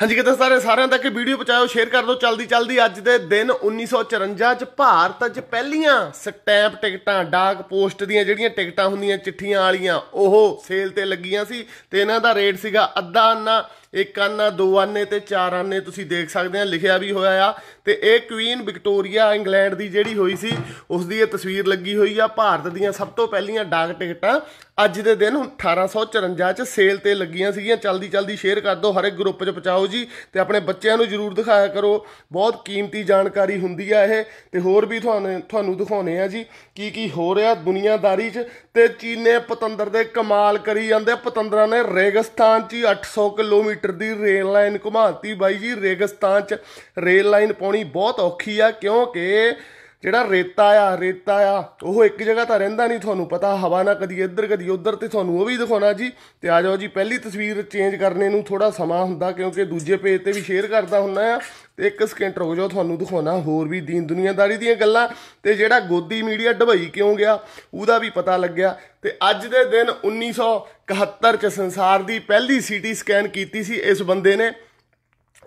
ਹਾਂਜੀ ਕਿਤੇ ਸਾਰੇ ਸਾਰਿਆਂ ਤੱਕ ਵੀਡੀਓ ਪਹੁੰਚਾਓ ਸ਼ੇਅਰ ਕਰ ਦਿਓ ਚਲਦੀ ਚਲਦੀ ਅੱਜ ਦੇ ਦਿਨ 1954 ਚ ਭਾਰਤ 'ਚ ਪਹਿਲੀਆਂ ਸਟੈਂਪ ਟਿਕਟਾਂ ਡਾਕ ਪੋਸਟ ਦੀਆਂ ਜਿਹੜੀਆਂ ਟਿਕਟਾਂ ਹੁੰਦੀਆਂ ਚਿੱਠੀਆਂ ਵਾਲੀਆਂ ਉਹ ਸੇਲ ਤੇ ਲੱਗੀਆਂ ਸੀ ਤੇ ਇਹਨਾਂ ਦਾ ਰੇਟ ਸੀਗਾ ਅੱਧਾ ਨਾ ਇੱਕ ਆਨਾ ਦੋ ਆਨੇ ਤੇ ਚਾਰ ਆਨੇ ਤੁਸੀਂ ਦੇਖ ਸਕਦੇ ਆ ਲਿਖਿਆ ਵੀ ਹੋਇਆ ਆ ਤੇ ਇਹ ਕੁਈਨ ਵਿਕਟੋਰੀਆ ਇੰਗਲੈਂਡ ਦੀ ਜਿਹੜੀ ਹੋਈ ਸੀ ਉਸ ਦੀ ਇਹ ਤਸਵੀਰ ਲੱਗੀ ਹੋਈ ਆ ਭਾਰਤ ਦੀਆਂ ਸਭ ਤੋਂ ਪਹਿਲੀਆਂ ਡਾਕ ਟਿਕਟਾਂ ਅੱਜ ਦੇ ਦਿਨ 1854 ਚ ਸੇਲ ਤੇ ਲੱਗੀਆਂ ਸੀਗੀਆਂ ਚਲਦੀ ਚਲਦੀ ਸ਼ੇਅਰ ਕਰ ਦਿਓ ਹਰ ਇੱਕ ਗਰੁੱਪ 'ਚ ਪਹੁੰਚਾਓ ਜੀ ਤੇ ਆਪਣੇ ਬੱਚਿਆਂ ਨੂੰ ਜਰੂਰ ਦਿਖਾਇਆ ਕਰੋ ਬਹੁਤ ਕੀਮਤੀ ਜਾਣਕਾਰੀ ਹੁੰਦੀ ਆ ਇਹ ਤੇ ਹੋਰ ਵੀ ਤੁਹਾਨੂੰ ਤੁਹਾਨੂੰ ਦਿਖਾਉਣੇ ਆ ਜੀ ਕੀ ਕੀ ਹੋ ਰਿਹਾ ਦੁਨੀਆਦਾਰੀ 'ਚ ਤੇ ਚੀਨੇ ਪਤੰਦਰ ਦੇ ਕਮਾਲ ਕਰੀ ਜਾਂਦੇ ਪਤੰਦਰਾਂ ਨੇ ਰੇਗਿਸਤਾਨ 'ਚ 800 ਕਿਲੋਮੀਟਰ ਕਿਲੋਮੀਟਰ ਦੀ ਰੇਲ ਲਾਈਨ ਘੁਮਾਤੀ ਬਾਈ ਜੀ ਰੇਗਿਸਤਾਨ 'ਚ ਰੇਲ ਲਾਈਨ ਪਾਉਣੀ ਬਹੁਤ ਔਖੀ ਆ ਕਿਉਂਕਿ ਜਿਹੜਾ ਰੇਤਾ ਆ ਰੇਤਾ ਆ ਉਹ ਇੱਕ ਜਗ੍ਹਾ ਤਾਂ ਰਹਿੰਦਾ ਨਹੀਂ ਤੁਹਾਨੂੰ ਪਤਾ ਹਵਾ ਨਾਲ ਕਦੀ ਇੱਧਰ ਕਦੀ ਉੱਧਰ ਤੇ ਤੁਹਾਨੂੰ ਉਹ ਵੀ ਦਿਖਾਉਣਾ ਜੀ ਤੇ ਆ ਜਾਓ ਜੀ ਪਹਿਲੀ ਤਸਵੀਰ ਚੇਂਜ ਕਰਨੇ ਨੂੰ ਥੋੜਾ ਸਮਾਂ ਹੁੰਦਾ ਕਿਉਂਕਿ ਦੂਜੇ ਪੇਜ ਤੇ ਵੀ ਸ਼ੇਅਰ ਕਰਦਾ ਹੁੰਨਾ ਆ ਤੇ 1 ਸਕਿੰਟ ਰੁਕ ਜਾਓ ਤੁਹਾਨੂੰ ਦਿਖਾਉਣਾ ਹੋਰ ਵੀ ਦੀਨ ਦੁਨੀਆਦਾਰੀ ਦੀਆਂ ਗੱਲਾਂ ਤੇ ਜਿਹੜਾ ਗੋਦੀ ਮੀਡੀਆ ਡਬਈ ਕਿਉਂ ਗਿਆ ਉਹਦਾ ਵੀ ਪਤਾ ਲੱਗਿਆ ਤੇ ਅੱਜ ਦੇ ਦਿਨ 1971 ਚ ਸੰਸਾਰ ਦੀ ਪਹਿਲੀ ਸੀਟੀ ਸਕੈਨ ਕੀਤੀ ਸੀ ਇਸ ਬੰਦੇ ਨੇ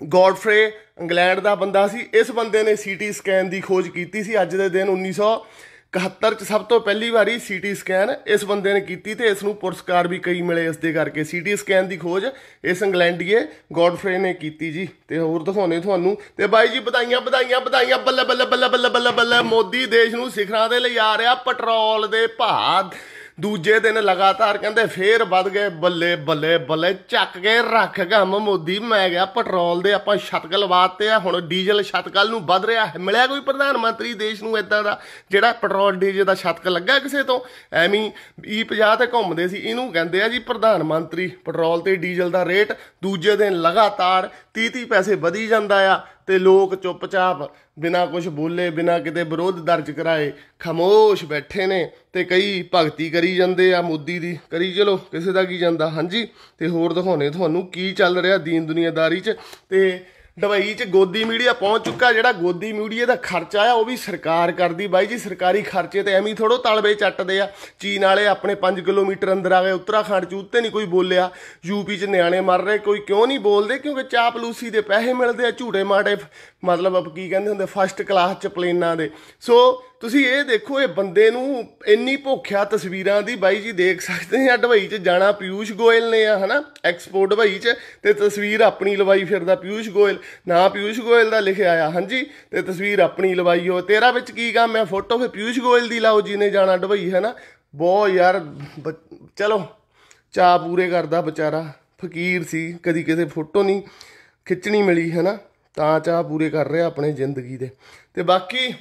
ਗੋਡਫ੍ਰੇ ਇੰਗਲੈਂਡ ਦਾ ਬੰਦਾ ਸੀ ਇਸ ਬੰਦੇ ਨੇ ਸੀਟੀ ਸਕੈਨ ਦੀ ਖੋਜ ਕੀਤੀ ਸੀ ਅੱਜ ਦੇ ਦਿਨ 1971 ਚ ਸਭ ਤੋਂ ਪਹਿਲੀ ਵਾਰੀ ਸੀਟੀ ਸਕੈਨ ਇਸ ਬੰਦੇ ਨੇ ਕੀਤੀ ਤੇ ਇਸ ਨੂੰ ਪੁਰਸਕਾਰ ਵੀ ਕਈ ਮਿਲੇ ਇਸ ਦੇ ਕਰਕੇ ਸੀਟੀ ਸਕੈਨ ਦੀ ਖੋਜ ਇਸ ਇੰਗਲੈਂਡੀਏ ਗੋਡਫ੍ਰੇ ਨੇ ਕੀਤੀ ਜੀ ਤੇ ਹੋਰ ਦਿਖਾਉਣੇ ਤੁਹਾਨੂੰ ਤੇ ਬਾਈ ਜੀ ਵਧਾਈਆਂ ਵਧਾਈਆਂ ਵਧਾਈਆਂ ਬੱਲੇ ਬੱਲੇ ਬੱਲੇ ਬੱਲੇ ਬੱਲੇ ਬੱਲੇ ਮੋਦੀ ਦੇਸ਼ ਨੂੰ ਸਿਖਰਾਂ ਦੇ ਲਈ ਆ ਰਿਹਾ ਪੈਟਰੋਲ ਦੇ ਭਾਅ ਦੂਜੇ ਦਿਨ ਲਗਾਤਾਰ ਕਹਿੰਦੇ ਫੇਰ ਵੱਧ ਗਏ ਬੱਲੇ ਬੱਲੇ ਬੱਲੇ ਚੱਕ ਕੇ ਰੱਖ ਗਮ ਮੋਦੀ ਮੈਂ ਗਿਆ ਪੈਟਰੋਲ ਦੇ ਆਪਾਂ ਛਤਕਲ ਲਵਾਤੇ ਆ ਹੁਣ ਡੀਜ਼ਲ ਛਤਕਲ ਨੂੰ ਵੱਧ ਰਿਹਾ ਹੈ ਮਿਲਿਆ ਕੋਈ ਪ੍ਰਧਾਨ ਮੰਤਰੀ ਦੇਸ਼ ਨੂੰ ਇਦਾਂ ਦਾ ਜਿਹੜਾ ਪੈਟਰੋਲ ਡੀਜ਼ਲ ਦਾ ਛਤਕ ਲੱਗਾ ਕਿਸੇ ਤੋਂ ਐਵੇਂ ਈ 50 ਤੇ ਘੁੰਮਦੇ ਸੀ ਇਹਨੂੰ ਕਹਿੰਦੇ ਆ ਜੀ ਪ੍ਰਧਾਨ ਮੰਤਰੀ ਪੈਟਰੋਲ ਤੇ ਡੀਜ਼ਲ ਦਾ ਰੇਟ ਦੂਜੇ ਦਿਨ ਲਗਾਤਾਰ 30 30 ਪੈਸੇ ਵਧੀ ਜਾਂਦਾ ਆ ਤੇ ਲੋਕ ਚੁੱਪਚਾਪ ਬਿਨਾ ਕੁਝ ਬੋਲੇ ਬਿਨਾ ਕਿਤੇ ਵਿਰੋਧ ਦਰਜ ਕਰਾਏ ਖਮੋਸ਼ ਬੈਠੇ ਨੇ ਤੇ ਕਈ ਭਗਤੀ ਕਰੀ ਜਾਂਦੇ ਆ ਮੋਦੀ ਦੀ ਕਰੀ ਚਲੋ ਕਿਸੇ ਦਾ ਕੀ ਜਾਂਦਾ ਹਾਂਜੀ ਤੇ ਹੋਰ ਦਿਖਾਉਣੇ ਤੁਹਾਨੂੰ ਕੀ ਚੱਲ ਰਿਹਾ ਦੀਨ ਦੁਨੀਆਦਾਰੀ 'ਚ ਤੇ ਦਵਾਈ 'ਚ ਗੋਦੀ ਮੀਡੀਆ ਪਹੁੰਚ ਚੁੱਕਾ ਜਿਹੜਾ ਗੋਦੀ ਮੀਡੀਆ ਦਾ ਖਰਚਾ ਆ ਉਹ ਵੀ ਸਰਕਾਰ ਕਰਦੀ ਬਾਈ ਜੀ ਸਰਕਾਰੀ ਖਰਚੇ ਤੇ ਐਵੇਂ ਥੋੜੋ ਤਲਵੇ ਚੱਟਦੇ ਆ ਚੀਨ ਵਾਲੇ ਆਪਣੇ 5 ਕਿਲੋਮੀਟਰ ਅੰਦਰ ਆ ਗਏ ਉੱਤਰਾਖੰਡ 'ਚ ਉੱਤੇ ਨਹੀਂ ਕੋਈ ਬੋਲਿਆ ਯੂਪੀ 'ਚ ਨਿਆਣੇ ਮਰ ਰਹੇ ਕੋਈ ਕਿਉਂ ਨਹੀਂ ਬੋਲਦੇ ਕਿਉਂਕਿ ਚਾਪਲੂਸੀ ਦੇ ਪੈਸੇ ਮਿਲਦੇ ਆ ਝੂਟੇ ਮਾੜੇ ਮਤਲਬ ਕੀ ਕਹਿੰਦੇ ਹੁੰਦੇ ਫਸਟ ਕਲਾਸ ਚ ਪਲੇਨਾਂ ਦੇ ਸੋ ਤੁਸੀਂ ਇਹ ਦੇਖੋ ਇਹ ਬੰਦੇ ਨੂੰ ਇੰਨੀ ਭੁੱਖਿਆ ਤਸਵੀਰਾਂ ਦੀ ਬਾਈ ਜੀ ਦੇਖ ਸਕਦੇ ਆ ਦੁਬਈ ਚ ਜਾਣਾ ਪਿਊਸ਼ ਗੋਇਲ ਨੇ ਆ ਹਨਾ ਐਕਸਪੋਰਟ ਦੁਬਈ ਚ ਤੇ ਤਸਵੀਰ ਆਪਣੀ ਲਵਾਈ ਫਿਰਦਾ ਪਿਊਸ਼ ਗੋਇਲ ਨਾ ਪਿਊਸ਼ ਗੋਇਲ ਦਾ ਲਿਖਿਆ ਆ ਹਾਂਜੀ ਤੇ ਤਸਵੀਰ ਆਪਣੀ ਲਵਾਈ ਹੋ ਤੇਰਾ ਵਿੱਚ ਕੀ ਕੰਮ ਹੈ ਫੋਟੋ ਫੇ ਪਿਊਸ਼ ਗੋਇਲ ਦੀ ਲਾਓ ਜੀ ਨੇ ਜਾਣਾ ਦੁਬਈ ਹਨਾ ਬਹੁਤ ਯਾਰ ਚਲੋ ਚਾ ਪੂਰੇ ਕਰਦਾ ਵਿਚਾਰਾ ਫਕੀਰ ਸੀ ਕਦੀ ਕਿਸੇ ਫੋਟੋ ਨਹੀਂ ਖਿੱਚਣੀ ਮਿਲੀ ਹਨਾ ਤਾਂ ਚਾਹ ਪੂਰੇ ਕਰ ਰਿਹਾ ਆਪਣੇ ਜ਼ਿੰਦਗੀ ਦੇ ਤੇ ਬਾਕੀ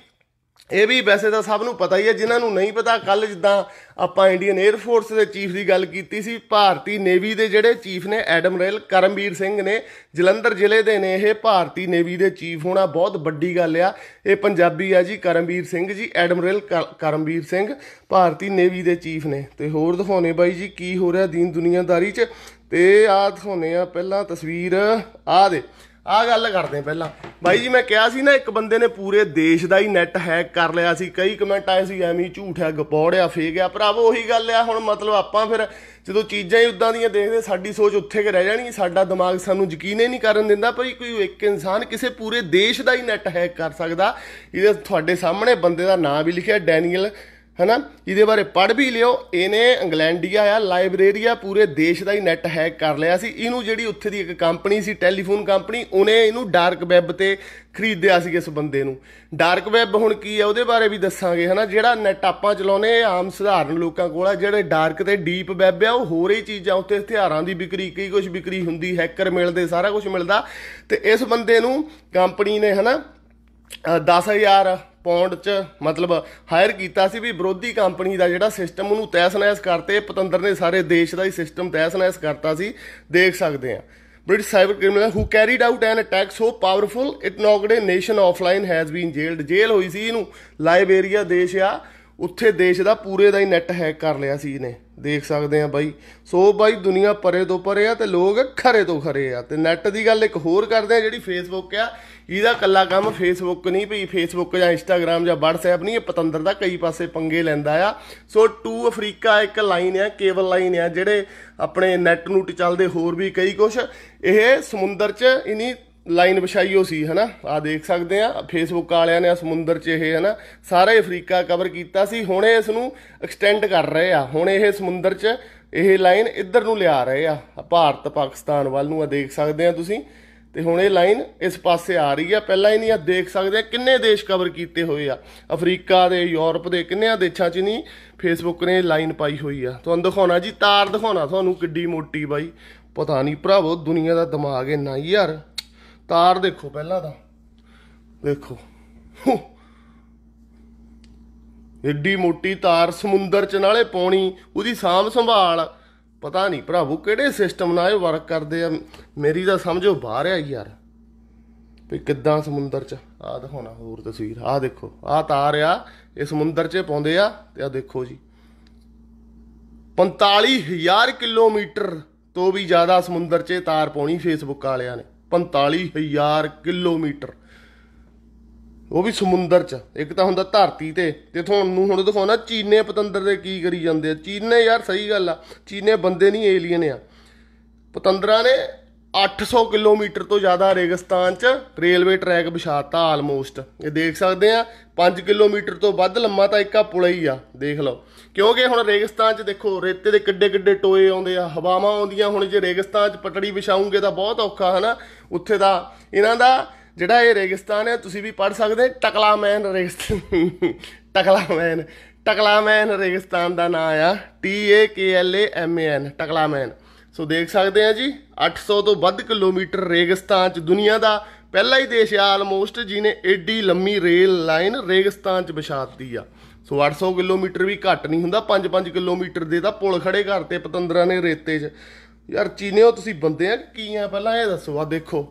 ਇਹ ਵੀ ਵੈਸੇ ਤਾਂ ਸਭ ਨੂੰ ਪਤਾ ਹੀ ਹੈ ਜਿਨ੍ਹਾਂ ਨੂੰ ਨਹੀਂ ਪਤਾ ਕੱਲ ਜਿੱਦਾਂ ਆਪਾਂ ਇੰਡੀਅਨ 에ਅਰ ਫੋਰਸ ਦੇ ਚੀਫ ਦੀ ਗੱਲ ਕੀਤੀ ਸੀ ਭਾਰਤੀ ਨੇਵੀ ਦੇ ਜਿਹੜੇ ਚੀਫ ਨੇ ਐਡਮਰਲ ਕਰਮਵੀਰ ਸਿੰਘ ਨੇ ਜਲੰਧਰ ਜ਼ਿਲ੍ਹੇ ਦੇ ਨੇ ਇਹ ਭਾਰਤੀ ਨੇਵੀ ਦੇ ਚੀਫ ਹੋਣਾ ਬਹੁਤ ਵੱਡੀ ਗੱਲ ਆ ਇਹ ਪੰਜਾਬੀ ਆ ਜੀ ਕਰਮਵੀਰ ਸਿੰਘ ਜੀ ਐਡਮਰਲ ਕਰਮਵੀਰ ਸਿੰਘ ਭਾਰਤੀ ਨੇਵੀ ਦੇ ਚੀਫ ਨੇ ਤੇ ਹੋਰ ਦਿਖਾਉਣੇ ਬਾਈ ਜੀ ਕੀ ਹੋ ਰਿਹਾ ਦੀਨ ਦੁਨੀਆਦਾਰੀ 'ਚ ਤੇ ਆ ਦਿਖਾਉਣੇ ਆ ਪਹਿਲਾਂ ਤਸਵੀਰ ਆ ਦੇ ਆ ਗੱਲ ਕਰਦੇ ਪਹਿਲਾਂ ਬਾਈ ਜੀ ਮੈਂ ਕਿਹਾ ਸੀ ਨਾ ਇੱਕ ਬੰਦੇ ਨੇ ਪੂਰੇ ਦੇਸ਼ ਦਾ ਹੀ ਨੈਟ ਹੈਕ ਕਰ ਲਿਆ ਸੀ ਕਈ ਕਮੈਂਟ ਆਏ ਸੀ ਐਵੇਂ ਝੂਠ ਹੈ ਗਪੌੜਿਆ ਫੇਕ ਆ ਭਰਾਵੋ ਉਹੀ ਗੱਲ ਆ ਹੁਣ ਮਤਲਬ ਆਪਾਂ ਫਿਰ ਜਦੋਂ ਚੀਜ਼ਾਂ ਹੀ ਉਦਾਂ ਦੀਆਂ ਦੇਖਦੇ ਸਾਡੀ ਸੋਚ ਉੱਥੇ ਕਿ ਰਹਿ ਜਾਣੀ ਸਾਡਾ ਦਿਮਾਗ ਸਾਨੂੰ ਯਕੀਨ ਹੀ ਨਹੀਂ ਕਰਨ ਦਿੰਦਾ ਭਈ ਕੋਈ ਇੱਕ ਇਨਸਾਨ ਕਿਸੇ ਪੂਰੇ ਦੇਸ਼ ਦਾ ਹੀ ਨੈਟ ਹੈਕ ਕਰ ਸਕਦਾ ਇਹਦੇ ਤੁਹਾਡੇ ਸਾਹਮਣੇ ਬੰਦੇ ਦਾ ਨਾਮ ਵੀ ਲਿਖਿਆ ਡੈਨੀਅਲ ਹੈਨਾ ਇਹਦੇ ਬਾਰੇ ਪੜ੍ਹ ਵੀ ਲਿਓ ਇਹਨੇ ਇੰਗਲੈਂਡੀਆ ਆ ਲਾਇਬ੍ਰੇਰੀਆ ਪੂਰੇ ਦੇਸ਼ ਦਾ ਹੀ ਨੈਟ ਹੈਕ ਕਰ ਲਿਆ ਸੀ ਇਹਨੂੰ ਜਿਹੜੀ ਉੱਥੇ ਦੀ ਇੱਕ ਕੰਪਨੀ ਸੀ ਟੈਲੀਫੋਨ ਕੰਪਨੀ ਉਹਨੇ ਇਹਨੂੰ ਡਾਰਕ ਵੈਬ ਤੇ ਖਰੀਦਿਆ ਸੀ ਇਸ ਬੰਦੇ ਨੂੰ ਡਾਰਕ ਵੈਬ ਹੁਣ ਕੀ ਆ ਉਹਦੇ ਬਾਰੇ ਵੀ ਦੱਸਾਂਗੇ ਹੈਨਾ ਜਿਹੜਾ ਨੈਟ ਆਪਾਂ ਚਲਾਉਨੇ ਆਮ ਸਧਾਰਨ ਲੋਕਾਂ ਕੋਲ ਆ ਜਿਹੜੇ ਡਾਰਕ ਤੇ ਡੀਪ ਵੈਬ ਆ ਉਹ ਹੋਰ ਹੀ ਚੀਜ਼ਾਂ ਉੱਤੇ ਹਥਿਆਰਾਂ ਦੀ ਵਿਕਰੀ ਕਈ ਕੁਝ ਵਿਕਰੀ ਹੁੰਦੀ ਹੈਕਰ ਮਿਲਦੇ ਸਾਰਾ ਕੁਝ ਮਿਲਦਾ ਤੇ ਇਸ ਬੰਦੇ ਨੂੰ ਕੰਪਨੀ ਨੇ ਹੈਨਾ 10000 ਪੌਂਡ 'ਚ ਮਤਲਬ ਹਾਇਰ ਕੀਤਾ ਸੀ ਵੀ ਵਿਰੋਧੀ ਕੰਪਨੀ ਦਾ ਜਿਹੜਾ ਸਿਸਟਮ ਉਹਨੂੰ ਤੈਸ-ਨੈਸ ਕਰਤੇ ਪਤੰਦਰ ਨੇ ਸਾਰੇ ਦੇਸ਼ ਦਾ ਹੀ ਸਿਸਟਮ ਤੈਸ-ਨੈਸ ਕਰਤਾ ਸੀ ਦੇਖ ਸਕਦੇ ਆ British cyber criminal who carried out an attack so powerful it knocked a nation offline has been jailed jail ਹੋਈ ਸੀ ਇਹਨੂੰ ਲਾਇਬੇਰੀਆ ਦੇਸ਼ ਆ ਉੱਥੇ ਦੇਸ਼ ਦਾ ਪੂਰੇ ਦਾ ਹੀ ਨੈਟ ਹੈਕ ਕਰ ਲਿਆ ਸੀ ਇਹਨੇ ਦੇਖ ਸਕਦੇ ਆ ਬਾਈ ਸੋ ਬਾਈ ਦੁਨੀਆ ਪਰੇ ਤੋਂ ਪਰੇ ਆ ਤੇ ਲੋਕ ਖਰੇ ਤੋਂ ਖਰੇ ਆ ਤੇ ਨੈਟ ਦੀ ਗੱਲ ਇੱਕ ਹੋਰ ਕਰਦੇ ਆ ਜਿਹੜੀ ਫੇਸਬੁੱਕ ਆ ਇਹਦਾ ਕੱਲਾ ਕੰਮ ਫੇਸਬੁੱਕ ਨਹੀਂ ਭਈ ਫੇਸਬੁੱਕ ਜਾਂ ਇੰਸਟਾਗ੍ਰam ਜਾਂ ਵਟਸਐਪ ਨਹੀਂ ਇਹ ਪਤੰਦਰ ਦਾ ਕਈ ਪਾਸੇ ਪੰਗੇ ਲੈਂਦਾ ਆ ਸੋ ਟੂ ਅਫਰੀਕਾ ਇੱਕ ਲਾਈਨ ਆ ਕੇਬਲ ਲਾਈਨ ਆ ਜਿਹੜੇ ਆਪਣੇ ਨੈਟ ਨੂਟ ਚੱਲਦੇ ਹੋਰ ਵੀ ਕਈ ਕੁਛ ਇਹ ਸਮੁੰਦਰ 'ਚ ਇਨੀ ਲਾਈਨ ਵਿਛਾਈ ਹੋ ਸੀ ਹਨਾ ਆ ਦੇਖ ਸਕਦੇ ਆ ਫੇਸਬੁੱਕ ਵਾਲਿਆਂ ਨੇ ਸਮੁੰਦਰ 'ਚ ਇਹ ਹਨਾ ਸਾਰਾ ਅਫਰੀਕਾ ਕਵਰ ਕੀਤਾ ਸੀ ਹੁਣ ਇਸ ਨੂੰ ਐਕਸਟੈਂਡ ਕਰ ਰਹੇ ਆ ਹੁਣ ਇਹ ਸਮੁੰਦਰ 'ਚ ਇਹ ਲਾਈਨ ਇੱਧਰ ਨੂੰ ਲਿਆ ਰਹੇ ਆ ਭਾਰਤ ਪਾਕਿਸਤਾਨ ਵੱਲ ਨੂੰ ਆ ਦੇਖ ਸਕਦੇ ਆ ਤੁਸੀਂ ਤੇ ਹੁਣ ਇਹ ਲਾਈਨ ਇਸ ਪਾਸੇ ਆ ਰਹੀ ਆ ਪਹਿਲਾਂ ਹੀ ਨਹੀਂ ਆ ਦੇਖ ਸਕਦੇ ਆ ਕਿੰਨੇ ਦੇਸ਼ ਕਵਰ ਕੀਤੇ ਹੋਏ ਆ ਅਫਰੀਕਾ ਦੇ ਯੂਰਪ ਦੇ ਕਿੰਨਿਆਂ ਦੇਸ਼ਾਂ 'ਚ ਨਹੀਂ ਫੇਸਬੁੱਕ ਨੇ ਲਾਈਨ ਪਾਈ ਹੋਈ ਆ ਤੁਹਾਨੂੰ ਦਿਖਾਉਣਾ ਜੀ ਤਾਰ ਦਿਖਾਉਣਾ ਤੁਹਾਨੂੰ ਕਿੱਡੀ ਮੋਟੀ ਬਾਈ ਪਤਾ ਨਹੀਂ ਭਰਾਵੋ ਦੁਨੀਆ ਦਾ ਦਿਮਾਗ ਇੰਨਾ ਯਾਰ ਤਾਰ ਦੇਖੋ ਪਹਿਲਾਂ ਤਾਂ ਦੇਖੋ ਏਡੀ ਮੋਟੀ ਤਾਰ ਸਮੁੰਦਰ ਚ ਨਾਲੇ ਪਾਉਣੀ ਉਹਦੀ ਸਾਮ ਸੰਭਾਲ ਪਤਾ ਨਹੀਂ ਭਰਾਵੋ ਕਿਹੜੇ ਸਿਸਟਮ ਨਾਲ ਇਹ ਵਰਕ ਕਰਦੇ ਆ ਮੇਰੀ ਤਾਂ ਸਮਝੋ ਬਾਹਰ ਆ ਯਾਰ ਵੀ ਕਿੱਦਾਂ ਸਮੁੰਦਰ ਚ ਆ ਦਿਖਾਉਣਾ ਹੋਰ ਤਸਵੀਰ ਆ ਦੇਖੋ ਆ ਤਾਰ ਆ ਇਹ ਸਮੁੰਦਰ ਚ ਪਾਉਂਦੇ ਆ ਤੇ ਆ ਦੇਖੋ ਜੀ 45000 ਕਿਲੋਮੀਟਰ ਤੋਂ ਵੀ ਜ਼ਿਆਦਾ ਸਮੁੰਦਰ 'ਚ ਤਾਰ ਪਾਉਣੀ ਫੇਸਬੁੱਕ ਵਾਲਿਆਂ ਨੇ 45000 ਕਿਲੋਮੀਟਰ ਉਹ ਵੀ ਸਮੁੰਦਰ 'ਚ ਇੱਕ ਤਾਂ ਹੁੰਦਾ ਧਰਤੀ ਤੇ ਤੇ ਤੁਹਾਨੂੰ ਹੁਣ ਦਿਖਾਉਣਾ ਚੀਨੇ ਪਤੰਦਰ ਦੇ ਕੀ ਕਰੀ ਜਾਂਦੇ ਆ ਚੀਨੇ ਯਾਰ ਸਹੀ ਗੱਲ ਆ ਚੀਨੇ ਬੰਦੇ ਨਹੀਂ ਏਲੀਅਨ ਆ ਪਤੰਦਰਾਂ ਨੇ 800 ਕਿਲੋਮੀਟਰ ਤੋਂ ਜ਼ਿਆਦਾ ਰੇਗਿਸਤਾਨ 'ਚ ਰੇਲਵੇ ਟਰੈਕ ਵਿਛਾਤਾ ਆਲਮੋਸਟ ਇਹ ਦੇਖ ਸਕਦੇ ਆ 5 ਕਿਲੋਮੀਟਰ ਤੋਂ ਵੱਧ ਲੰਮਾ ਤਾਂ ਇੱਕਾ ਪੁਲ ਹੀ ਆ ਦੇਖ ਲਓ ਕਿਉਂਕਿ ਹੁਣ ਰੇਗਿਸਤਾਨ 'ਚ ਦੇਖੋ ਰੇਤੇ ਦੇ ਕਿੱਡੇ ਕਿੱਡੇ ਟੋਏ ਆਉਂਦੇ ਆ ਹਵਾਵਾਂ ਆਉਂਦੀਆਂ ਹੁਣ ਜੇ ਰੇਗਿਸਤਾਨ 'ਚ ਪਟੜੀ ਵਿਛਾਉਂਗੇ ਤਾਂ ਬਹੁਤ ਔਖਾ ਹਨਾ ਉੱਥੇ ਦਾ ਇਹਨਾਂ ਦਾ ਜਿਹੜਾ ਇਹ ਰੇਗਿਸਤਾਨ ਹੈ ਤੁਸੀਂ ਵੀ ਪੜ ਸਕਦੇ ਟਕਲਾ ਮੈਨ ਰੇਗਿਸਤਾਨ ਟਕਲਾ ਮੈਨ ਟਕਲਾ ਮੈਨ ਰੇਗਿਸਤਾਨ ਦਾ ਨਾਮ ਆ T A K L A M A N Taklamakan so ਦੇਖ ਸਕਦੇ ਆ ਜੀ 800 ਤੋਂ ਵੱਧ ਕਿਲੋਮੀਟਰ ਰੇਗਿਸਤਾਨ ਚ ਦੁਨੀਆ ਦਾ ਪਹਿਲਾ ਹੀ ਦੇਸ਼ ਆ ਆਲਮੋਸਟ ਜਿਨੇ ਐਡੀ ਲੰਮੀ ਰੇਲ ਲਾਈਨ ਰੇਗਿਸਤਾਨ ਚ ਵਿਛਾਤੀ ਆ ਸੋ 800 ਕਿਲੋਮੀਟਰ ਵੀ ਘੱਟ ਨਹੀਂ ਹੁੰਦਾ 5-5 ਕਿਲੋਮੀਟਰ ਦੇ ਤਾਂ ਪੁਲ ਖੜੇ ਕਰਤੇ ਪਤੰਦਰਾਂ ਨੇ ਰੇਤੇ 'ਚ ਯਾਰ ਚੀਨੇਓ ਤੁਸੀਂ ਬੰਦੇ ਆ ਕੀ ਆ ਪਹਿਲਾਂ ਇਹ ਦੱਸੋ ਆ ਦੇਖੋ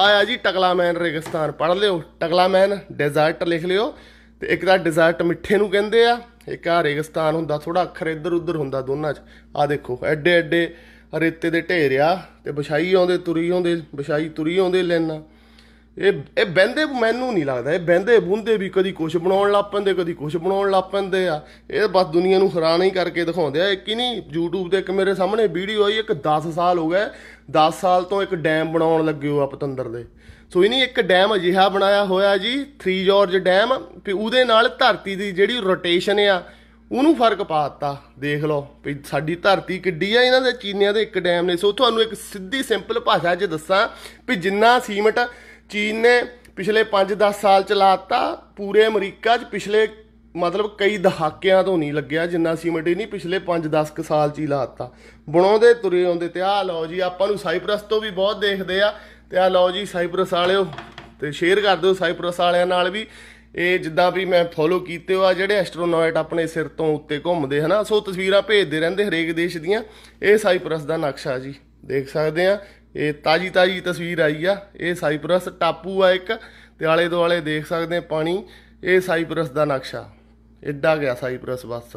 ਆ ਆ ਜੀ ਟਕਲਾਮੈਨ ਰੇਗਿਸਤਾਨ ਪੜ ਲਿਓ ਟਕਲਾਮੈਨ ਡੈਜ਼ਰਟ ਲਿਖ ਲਿਓ ਤੇ ਇੱਕ ਤਾਂ ਡੈਜ਼ਰਟ ਮਿੱਠੇ ਨੂੰ ਕਹਿੰਦੇ ਆ ਇੱਕ ਆ ਰੇਗਿਸਤਾਨ ਹੁੰਦਾ ਥੋੜਾ ਅੱਖਰ ਇੱਧਰ ਉੱਧਰ ਹੁੰਦਾ ਦੋਨਾਂ 'ਚ ਆ ਦੇਖੋ ਐਡੇ ਐਡੇ ਰੇਤੇ ਦੇ ਢੇਰ ਆ ਤੇ ਵਿਛਾਈ ਆਉਂਦੇ ਤੁਰੀ ਆਉਂਦੇ ਵਿਛਾਈ ਤੁਰੀ ਆਉਂਦੇ ਲੈਣਾ ਇਹ ਇਹ ਬੰਦੇ ਮੈਨੂੰ ਨਹੀਂ ਲੱਗਦਾ ਇਹ ਬੰਦੇ ਬੁੰਦੇ ਵੀ ਕਦੀ ਕੁਝ ਬਣਾਉਣ ਲੱਗ ਪੈਂਦੇ ਕਦੀ ਕੁਝ ਬਣਾਉਣ ਲੱਗ ਪੈਂਦੇ ਆ ਇਹ ਬਸ ਦੁਨੀਆ ਨੂੰ ਹੈਰਾਨ ਹੀ ਕਰਕੇ ਦਿਖਾਉਂਦੇ ਆ ਇੱਕ ਹੀ ਨਹੀਂ YouTube ਤੇ ਇੱਕ ਮੇਰੇ ਸਾਹਮਣੇ ਵੀਡੀਓ ਆਈ ਇੱਕ 10 ਸਾਲ ਹੋ ਗਏ 10 ਸਾਲ ਤੋਂ ਇੱਕ ਡੈਮ ਬਣਾਉਣ ਲੱਗੇ ਹੋ ਆ ਪਤੰਦਰ ਦੇ ਸੋ ਇਹ ਨਹੀਂ ਇੱਕ ਡੈਮ ਅਜਿਹਾ ਬਣਾਇਆ ਹੋਇਆ ਜੀ 3 ਜਾਰਜ ਡੈਮ ਤੇ ਉਹਦੇ ਨਾਲ ਧਰਤੀ ਦੀ ਜਿਹੜੀ ਰੋਟੇਸ਼ਨ ਆ ਉਹਨੂੰ ਫਰਕ ਪਾ ਦਿੱਤਾ ਦੇਖ ਲਓ ਵੀ ਸਾਡੀ ਧਰਤੀ ਕਿੱਡੀ ਆ ਇਹਨਾਂ ਦੇ ਚੀਨਿਆਂ ਦੇ ਇੱਕ ਡੈਮ ਨੇ ਸੋ ਤੁਹਾਨੂੰ ਇੱਕ ਸਿੱਧੀ ਸਿੰਪਲ ਭਾਸ਼ਾ 'ਚ ਦੱਸਾਂ ਵੀ ਜਿੰਨਾ ਸੀਮਟ ਚੀਨ ਨੇ ਪਿਛਲੇ 5-10 ਸਾਲ ਚ ਲਾਤਾ ਪੂਰੇ ਅਮਰੀਕਾ 'ਚ ਪਿਛਲੇ ਮਤਲਬ ਕਈ ਦਹਾਕਿਆਂ ਤੋਂ ਨਹੀਂ ਲੱਗਿਆ ਜਿੰਨਾ ਸੀਮਟ ਹੀ ਨਹੀਂ ਪਿਛਲੇ 5-10 ਕ ਸਾਲ ਚ ਹੀ ਲਾਤਾ ਬਣਾਉਂਦੇ ਤੁਰੇ ਆਉਂਦੇ ਤੇ ਆਹ ਲਓ ਜੀ ਆਪਾਂ ਨੂੰ ਸਾਈਪ੍ਰਸ ਤੋਂ ਵੀ ਬਹੁਤ ਦੇਖਦੇ ਆ ਤੇ ਆਹ ਲਓ ਜੀ ਸਾਈਪ੍ਰਸ ਵਾਲਿਓ ਤੇ ਸ਼ੇਅਰ ਕਰ ਦਿਓ ਸਾਈਪ੍ਰਸ ਵਾਲਿਆਂ ਨਾਲ ਵੀ ਇਹ ਜਿੱਦਾਂ ਵੀ ਮੈਂ ਫੋਲੋ ਕੀਤੇ ਆ ਜਿਹੜੇ ਐਸਟ੍ਰੋਨੌਟ ਆਪਣੇ ਸਿਰ ਤੋਂ ਉੱਤੇ ਘੁੰਮਦੇ ਹਨਾ ਸੋ ਤਸਵੀਰਾਂ ਭੇਜਦੇ ਰਹਿੰਦੇ ਹਰੇਕ ਦੇਸ਼ ਦੀਆਂ ਇਹ ਸਾਈਪ੍ਰਸ ਦਾ ਨਕਸ਼ਾ ਜੀ ਦੇਖ ਸਕਦੇ ਆ ਇਹ ਤਾਜੀ ਤਾਜੀ ਤਸਵੀਰ ਆਈ ਆ ਇਹ ਸਾਈਪ੍ਰਸ ਟਾਪੂ ਆ ਇੱਕ ਤੇ ਆਲੇ ਦੁਆਲੇ ਦੇਖ ਸਕਦੇ ਆ ਪਾਣੀ ਇਹ ਸਾਈਪ੍ਰਸ ਦਾ ਨਕਸ਼ਾ ਇੱਡਾ ਗਿਆ ਸਾਈਪ੍ਰਸ ਬਸ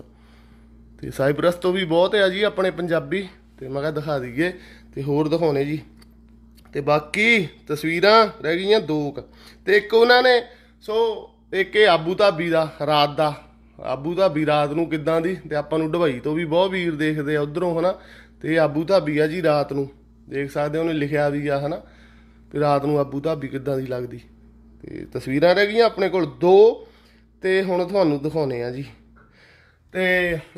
ਤੇ ਸਾਈਪ੍ਰਸ ਤੋਂ ਵੀ ਬਹੁਤ ਆ ਜੀ ਆਪਣੇ ਪੰਜਾਬੀ ਤੇ ਮੈਂ ਕਿਹਾ ਦਿਖਾ ਦਈਏ ਤੇ ਹੋਰ ਦਿਖਾਉਣੇ ਜੀ ਤੇ ਬਾਕੀ ਤਸਵੀਰਾਂ ਰਹਿ ਗਈਆਂ ਦੋ ਕ ਤੇ ਇੱਕ ਉਹਨਾਂ ਨੇ ਸੋ ਇੱਕ ਇਹ ਆਬੂ ਧਾਬੀ ਦਾ ਰਾਤ ਦਾ ਆਬੂ ਧਾਬੀ ਰਾਤ ਨੂੰ ਕਿੱਦਾਂ ਦੀ ਤੇ ਆਪਾਂ ਨੂੰ ਡਵਾਈ ਤੋਂ ਵੀ ਬਹੁਤ ਵੀਰ ਦੇਖਦੇ ਆ ਉਧਰੋਂ ਹਨਾ ਤੇ ਆਬੂ ਧਾਬੀ ਆ ਜੀ ਰਾਤ ਨੂੰ ਦੇਖ ਸਕਦੇ ਉਹਨੇ ਲਿਖਿਆ ਵੀ ਆ ਹਨਾ ਤੇ ਰਾਤ ਨੂੰ ਆਬੂ ਧਾਬੀ ਕਿੱਦਾਂ ਦੀ ਲੱਗਦੀ ਤੇ ਤਸਵੀਰਾਂ ਰਹਿ ਗਈਆਂ ਆਪਣੇ ਕੋਲ ਦੋ ਤੇ ਹੁਣ ਤੁਹਾਨੂੰ ਦਿਖਾਉਨੇ ਆ ਜੀ ਤੇ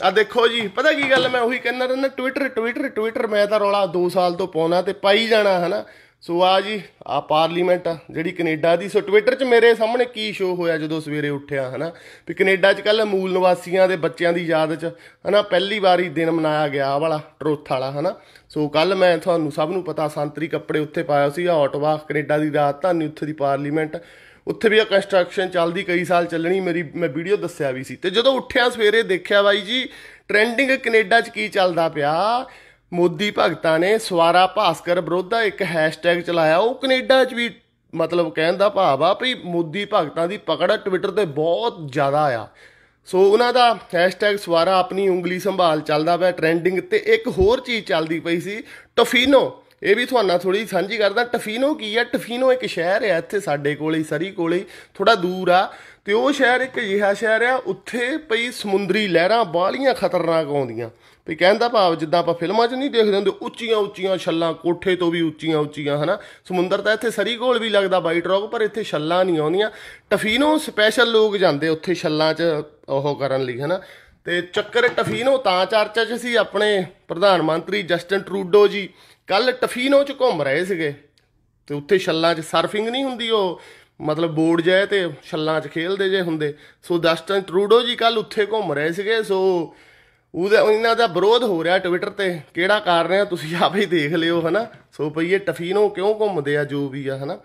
ਆ ਦੇਖੋ ਜੀ ਪਤਾ ਕੀ ਗੱਲ ਮੈਂ ਉਹੀ ਕਹਿੰਦਾ ਰਹਿੰਦਾ ਟਵਿੱਟਰ ਟਵਿੱਟਰ ਟਵਿੱਟਰ ਮੈਂ ਤਾਂ ਰੌਲਾ 2 ਸਾਲ ਤੋਂ ਪਾਉਣਾ ਤੇ ਪਾਈ ਜਾਣਾ ਹਨਾ ਸੋ ਆ ਜੀ ਆ ਪਾਰਲੀਮੈਂਟ ਜਿਹੜੀ ਕੈਨੇਡਾ ਦੀ ਸੋ ਟਵਿੱਟਰ 'ਚ ਮੇਰੇ ਸਾਹਮਣੇ ਕੀ ਸ਼ੋ ਹੋਇਆ ਜਦੋਂ ਸਵੇਰੇ ਉੱਠਿਆ ਹਨਾ ਵੀ ਕੈਨੇਡਾ 'ਚ ਕੱਲ ਮੂਲ ਨਿਵਾਸੀਆਂ ਦੇ ਬੱਚਿਆਂ ਦੀ ਯਾਦ 'ਚ ਹਨਾ ਪਹਿਲੀ ਵਾਰੀ ਦਿਨ ਮਨਾਇਆ ਗਿਆ ਆ ਵਾਲਾ ਟਰੋਥ ਵਾਲਾ ਹਨਾ ਸੋ ਕੱਲ ਮੈਂ ਤੁਹਾਨੂੰ ਸਭ ਨੂੰ ਪਤਾ ਸੰਤਰੀ ਕੱਪੜੇ ਉੱਥੇ ਪਾਇਆ ਸੀ ਆ ਆਟਵਾ ਕੈਨੇਡਾ ਦੀ ਰਾਜਧਾਨੀ ਉੱਥੇ ਦੀ ਪਾਰਲੀਮੈਂਟ ਉੱਥੇ ਵੀ ਆ ਕੰਸਟਰਕਸ਼ਨ ਚੱਲਦੀ ਕਈ ਸਾਲ ਚੱਲਣੀ ਮੇਰੀ ਮੈਂ ਵੀਡੀਓ ਦੱਸਿਆ ਵੀ ਸੀ ਤੇ ਜਦੋਂ ਉੱਠਿਆ ਸਵੇਰੇ ਦੇਖਿਆ ਬਾਈ ਜੀ ਟ੍ਰੈਂਡਿੰਗ ਕੈਨੇਡਾ 'ਚ ਕੀ ਚੱਲਦਾ ਪਿਆ ਮੋਦੀ ਭਗਤਾਂ ਨੇ ਸਵਾਰਾ ਭਾਸਕਰ ਵਿਰੋਧਾ ਇੱਕ ਹੈਸ਼ਟੈਗ ਚਲਾਇਆ ਉਹ ਕੈਨੇਡਾ 'ਚ ਵੀ ਮਤਲਬ ਕਹਿਣ ਦਾ ਭਾਵ ਆ ਵੀ ਮੋਦੀ ਭਗਤਾਂ ਦੀ ਪਕੜ ਟਵਿੱਟਰ ਤੇ ਬਹੁਤ ਜ਼ਿਆਦਾ ਆ ਸੋ ਉਹਨਾਂ ਦਾ ਹੈਸ਼ਟੈਗ ਸਵਾਰਾ ਆਪਣੀ ਉਂਗਲੀ ਸੰਭਾਲ ਚੱਲਦਾ ਪਿਆ ਟ੍ਰੈਂਡਿੰਗ ਤੇ ਇੱਕ ਹੋਰ ਚੀਜ਼ ਚੱਲਦੀ ਪਈ ਸੀ ਟੋਫੀਨੋ ਇਹ ਵੀ ਤੁਹਾਨੂੰ ਥੋੜੀ ਸਾਂਝੀ ਕਰਦਾ ਟਫੀਨੋ ਕੀ ਆ ਟਫੀਨੋ ਇੱਕ ਸ਼ਹਿਰ ਆ ਇੱਥੇ ਸਾਡੇ ਕੋਲੇ ਹੀ ਸਰੀ ਕੋਲੇ ਹੀ ਥੋੜਾ ਦੂਰ ਆ ਤੇ ਉਹ ਸ਼ਹਿਰ ਇੱਕ ਅਜਿਹਾ ਸ਼ਹਿਰ ਆ ਉੱਥੇ ਪਈ ਸਮੁੰਦਰੀ ਲਹਿਰਾਂ ਬਾਲੀਆਂ ਖਤਰਨਾਕ ਆਉਂਦੀਆਂ ਵੀ ਕਹਿੰਦਾ ਭਾਵ ਜਿੱਦਾਂ ਆਪਾਂ ਫਿਲਮਾਂ 'ਚ ਨਹੀਂ ਦੇਖਦੇ ਹੁੰਦੇ ਉੱਚੀਆਂ ਉੱਚੀਆਂ ਛੱਲਾਂ ਕੋਠੇ ਤੋਂ ਵੀ ਉੱਚੀਆਂ ਉੱਚੀਆਂ ਹਨਾ ਸਮੁੰਦਰ ਤਾਂ ਇੱਥੇ ਸਰੀ ਕੋਲ ਵੀ ਲੱਗਦਾ ਬਾਈਟ ਰੌਕ ਪਰ ਇੱਥੇ ਛੱਲਾਂ ਨਹੀਂ ਆਉਂਦੀਆਂ ਟਫੀਨੋ ਸਪੈਸ਼ਲ ਲੋਕ ਜਾਂਦੇ ਉੱਥੇ ਛੱਲਾਂ 'ਚ ਉਹ ਕਰਨ ਲਈ ਹਨਾ ਤੇ ਚੱਕਰ ਟਫੀਨੋ ਤਾਂ ਚਰਚਾ 'ਚ ਸੀ ਆਪਣੇ ਪ੍ਰਧਾਨ ਮੰਤਰੀ ਜਸਟਨ ਟਰੂਡੋ ਜੀ ਕੱਲ ਟਫੀਨੋ ਚ ਘੁੰਮ ਰਹੇ ਸੀਗੇ ਤੇ ਉੱਥੇ ਛੱਲਾਂ 'ਚ ਸਰਫਿੰਗ ਨਹੀਂ ਹੁੰਦੀ ਉਹ ਮਤਲਬ ਬੋਰਡ ਜਾਏ ਤੇ ਛੱਲਾਂ 'ਚ ਖੇਲਦੇ ਜੇ ਹੁੰਦੇ ਸੋ ਦਸਟਨ ਟਰੂਡੋ ਜੀ ਕੱਲ ਉੱਥੇ ਘੁੰਮ ਰਹੇ ਸੀਗੇ ਸੋ ਉਹਦਾ ਇਹਨਾਂ ਦਾ ਵਿਰੋਧ ਹੋ ਰਿਹਾ ਟਵਿੱਟਰ ਤੇ ਕਿਹੜਾ ਕਾਰਨ ਹੈ ਤੁਸੀਂ ਆਪ ਹੀ ਦੇਖ ਲਿਓ ਹਨਾ ਸੋ ਪਈਏ ਟਫੀਨੋ ਕਿਉਂ ਘੁੰਮਦੇ ਆ ਜੋ ਵੀ ਆ ਹਨਾ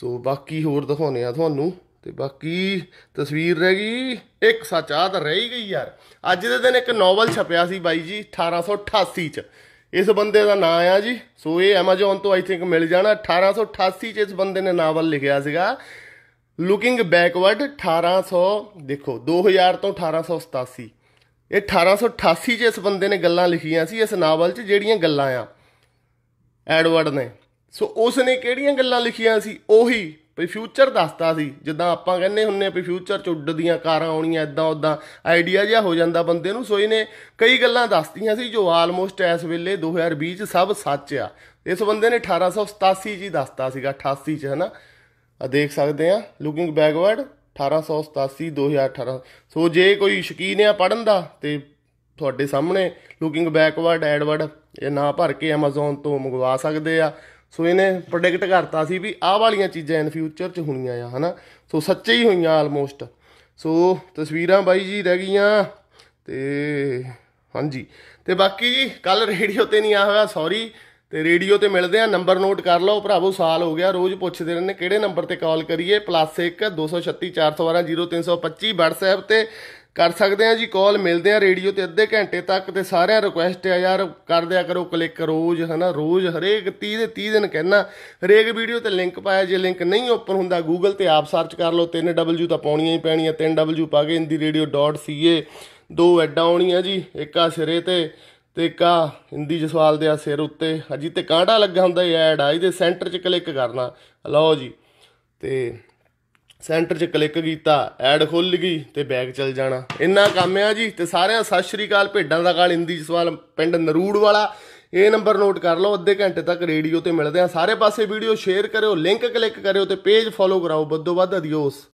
ਸੋ ਬਾਕੀ ਹੋਰ ਦਿਖਾਉਨੇ ਆ ਤੁਹਾਨੂੰ ਤੇ ਬਾਕੀ ਤਸਵੀਰ ਰਹਿ ਗਈ ਇੱਕ ਸੱਚ ਆ ਤਾਂ ਰਹਿ ਗਈ ਯਾਰ ਅੱਜ ਦੇ ਦਿਨ ਇੱਕ ਨੋਵਲ ਛਪਿਆ ਸੀ ਬਾਈ ਜੀ 1888 ਚ ਇਸ ਬੰਦੇ ਦਾ ਨਾਮ ਆ ਜੀ ਸੋ ਇਹ Amazon ਤੋਂ ਆਈ ਥਿੰਕ ਮਿਲ ਜਾਣਾ 1888 ਚ ਇਸ ਬੰਦੇ ਨੇ ਨਾਵਲ ਲਿਖਿਆ ਸੀਗਾ ਲੁਕਿੰਗ ਬੈਕਵਰਡ 1800 ਦੇਖੋ 2000 ਤੋਂ 1887 ਇਹ 1888 ਚ ਇਸ ਬੰਦੇ ਨੇ ਗੱਲਾਂ ਲਿਖੀਆਂ ਸੀ ਇਸ ਨਾਵਲ 'ਚ ਜਿਹੜੀਆਂ ਗੱਲਾਂ ਆ ਐਡਵਰਡ ਨੇ ਸੋ ਉਸ ਨੇ ਕਿਹੜੀਆਂ ਗੱਲਾਂ ਲਿਖੀਆਂ ਸੀ ਉਹੀ ਵੀ ਫਿਊਚਰ ਦੱਸਦਾ ਸੀ ਜਿੱਦਾਂ ਆਪਾਂ ਕਹਿੰਨੇ ਹੁੰਨੇ ਵੀ ਫਿਊਚਰ ਚ ਉੱਡਦੀਆਂ ਕਾਰਾਂ ਆਉਣੀਆਂ ਐਦਾਂ ਉਦਾਂ ਆਈਡੀਆ ਜਿਹਾ ਹੋ ਜਾਂਦਾ ਬੰਦੇ ਨੂੰ ਸੋਈ ਨੇ ਕਈ ਗੱਲਾਂ ਦੱਸਤੀਆਂ ਸੀ ਜੋ ਆਲਮੋਸਟ ਇਸ ਵੇਲੇ 2020 ਚ ਸਭ ਸੱਚ ਆ ਇਸ ਬੰਦੇ ਨੇ 1887 ਜੀ ਦੱਸਤਾ ਸੀਗਾ 88 ਚ ਹਨਾ ਆ ਦੇਖ ਸਕਦੇ ਆ ਲੁਕਿੰਗ ਬੈਕਵਰਡ 1887 2018 ਸੋ ਜੇ ਕੋਈ ਸ਼ਕੀਨ ਆ ਪੜਨ ਦਾ ਤੇ ਤੁਹਾਡੇ ਸਾਹਮਣੇ ਲੁਕਿੰਗ ਬੈਕਵਰਡ ਐਡਵਰਡ ਇਹ ਨਾਂ ਭਰ ਕੇ Amazon ਤੋਂ ਮੰਗਵਾ ਸਕਦੇ ਆ ਸੋ ਇਹਨੇ ਪ੍ਰੈਡਿਕਟ ਕਰਤਾ ਸੀ ਵੀ ਆਹ ਵਾਲੀਆਂ ਚੀਜ਼ਾਂ ਇਨ ਫਿਊਚਰ 'ਚ ਹੋਣੀਆਂ ਆ ਹਨਾ ਸੋ ਸੱਚੇ ਹੀ ਹੋਈਆਂ ਆਲਮੋਸਟ ਸੋ ਤਸਵੀਰਾਂ ਬਾਈ ਜੀ ਰਹਿ ਗਈਆਂ ਤੇ ਹਾਂਜੀ ਤੇ ਬਾਕੀ ਜੀ ਕੱਲ ਰੇਡੀਓ ਤੇ ਨਹੀਂ ਆ ਹੋਇਆ ਸੌਰੀ ਤੇ ਰੇਡੀਓ ਤੇ ਮਿਲਦੇ ਆ ਨੰਬਰ ਨੋਟ ਕਰ ਲਓ ਭਰਾਵੋ ਸਾਲ ਹੋ ਗਿਆ ਰੋਜ਼ ਪੁੱਛਦੇ ਰਹਿੰਦੇ ਕਿਹੜੇ ਨੰਬਰ ਤੇ ਕਾਲ ਕਰੀਏ +1 0325 WhatsApp ਤੇ ਕਰ ਸਕਦੇ ਆ ਜੀ ਕਾਲ ਮਿਲਦੇ ਆ ਰੇਡੀਓ ਤੇ ਅੱਧੇ ਘੰਟੇ ਤੱਕ ਤੇ ਸਾਰਿਆਂ ਰਿਕੁਐਸਟ ਆ ਯਾਰ ਕਰ ਦਿਆ ਕਰੋ ਕਲਿੱਕ ਰੋਜ਼ ਹਨਾ ਰੋਜ਼ ਹਰੇਕ 30 ਦੇ 30 ਦਿਨ ਕਹਿਣਾ ਹਰੇਕ ਵੀਡੀਓ ਤੇ ਲਿੰਕ ਪਾਇਆ ਜੇ ਲਿੰਕ ਨਹੀਂ ਓਪਨ ਹੁੰਦਾ ਗੂਗਲ ਤੇ ਆਪ ਸਰਚ ਕਰ ਲਓ 3w ਤਾਂ ਪਾਉਣੀਆਂ ਹੀ ਪੈਣੀਆਂ 3w ਪਾ ਕੇ hindirradio.ca ਦੋ ਐਡਾ ਆਉਣੀਆਂ ਜੀ ਇੱਕ ਆ ਸਿਰੇ ਤੇ ਤੇ ਇੱਕ ਆ ਹਿੰਦੀ ਜਸਵਾਲ ਦੇ ਆ ਸਿਰ ਉੱਤੇ ਅਜੀ ਤੇ ਕਾਂਟਾ ਲੱਗਾ ਹੁੰਦਾ ਐਡ ਆ ਇਹਦੇ ਸੈਂਟਰ 'ਚ ਕਲਿੱਕ ਕਰਨਾ ਲਓ ਜੀ ਤੇ ਸੈਂਟਰ 'ਚ ਕਲਿੱਕ ਕੀਤਾ ਐਡ ਖੁੱਲ ਗਈ ਤੇ ਬੈਗ ਚਲ ਜਾਣਾ ਇੰਨਾ ਕੰਮ ਆ ਜੀ ਤੇ ਸਾਰਿਆਂ ਸਤਿ ਸ਼੍ਰੀ ਅਕਾਲ ਭੇਡਾਂ ਦਾ ਕਾਲ ਹਿੰਦੀ ਜਸਵਾਲ ਪਿੰਡ ਨਰੂੜ ਵਾਲਾ ਇਹ ਨੰਬਰ ਨੋਟ ਕਰ ਲਓ ਅੱਧੇ ਘੰਟੇ ਤੱਕ ਰੇਡੀਓ ਤੇ ਮਿਲਦੇ ਆ ਸਾਰੇ ਪਾਸੇ ਵੀਡੀਓ ਸ਼ੇਅਰ ਕਰਿਓ ਲਿੰਕ ਕਲਿੱਕ ਕਰਿਓ ਤੇ ਪੇਜ ਫੋਲੋ ਕਰਾਓ ਬੱਦੋ ਵੱਧ ਅਦੀਓਸ